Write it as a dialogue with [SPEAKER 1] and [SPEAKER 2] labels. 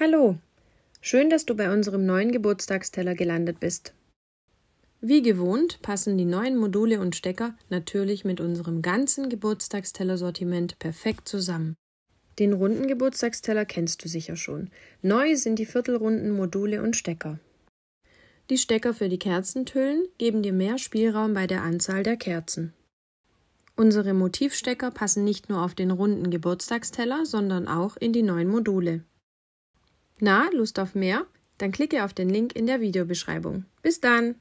[SPEAKER 1] Hallo, schön, dass du bei unserem neuen Geburtstagsteller gelandet bist. Wie gewohnt passen die neuen Module und Stecker natürlich mit unserem ganzen Geburtstagstellersortiment perfekt zusammen. Den runden Geburtstagsteller kennst du sicher schon. Neu sind die viertelrunden Module und Stecker. Die Stecker für die Kerzentüllen geben dir mehr Spielraum bei der Anzahl der Kerzen. Unsere Motivstecker passen nicht nur auf den runden Geburtstagsteller, sondern auch in die neuen Module. Na, Lust auf mehr? Dann klicke auf den Link in der Videobeschreibung. Bis dann!